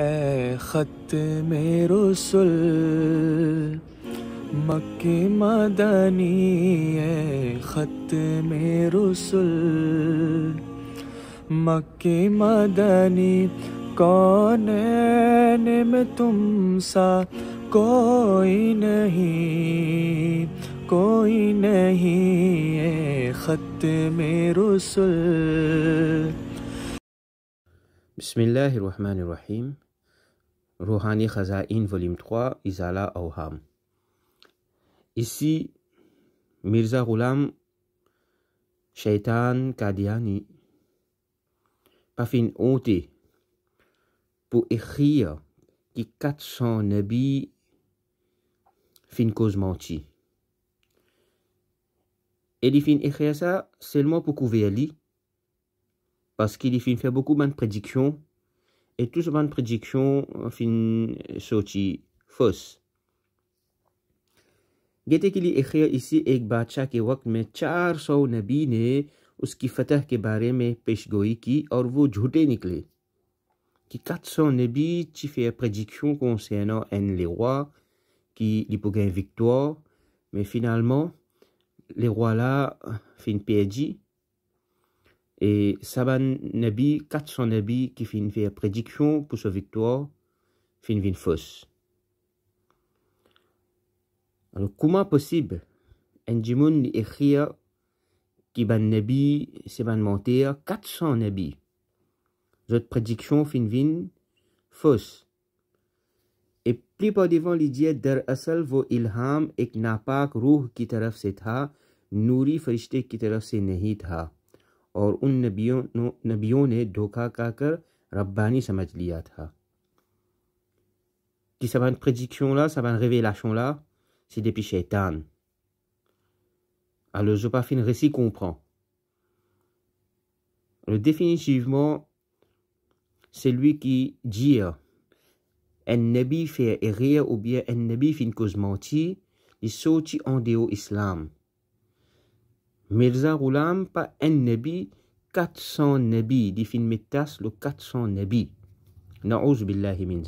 اے ختم رسل مکی مدنی اے ختم رسل مکی مدنی کون میں تم سا کوئی نہیں کوئی نہیں اے ختم رسل بسم الله الرحمن الرحيم Rouhani Khaza'in, volume 3, Isala Oham. Ici, Mirza Roulam Shaitan Kadiani Pafin honte pour écrire que 400 nabi fin cause menti. Et il fin écrire ça seulement pour couvrir lui parce qu'il fin fait beaucoup de prédictions et tout bonne prédiction fin sorti fausse. Gete kili écrit ici ek bacha ke waqt 400 ne uski ke peshgoi ki, nikle. 400 fait prédiction concernant les rois qui li victoire mais finalement les rois là fin et Saban Nabi, 400 Nabi qui fait faire prédiction pour sa victoire, finit une fausse. Alors comment possible Ndjimoun li qui ban Nabi, c'est ban mentir, 400 Nabi. Cette prédiction finit une fausse. Et plus par devant l'idée der asal vo ilham et napak ruh qui taraf c'est ha, nourri farishte qui taraf c'est nehit ha. और un नबियों नबियों ने धोखा खाकर रब्बानी समझ लिया था Si ça va une prédiction là, ça va une révélation là, c'est depuis Shaitan. Alors, je pas fait le récit comprend. définitivement, c'est lui qui dit un nabi fait errer ou bien un nabi fait une cause mentie, il sortit en déo islam. Mirza Ghulam pa un nabi, 400 nabi, des metas le 400 nabi. Na'ouz billahi min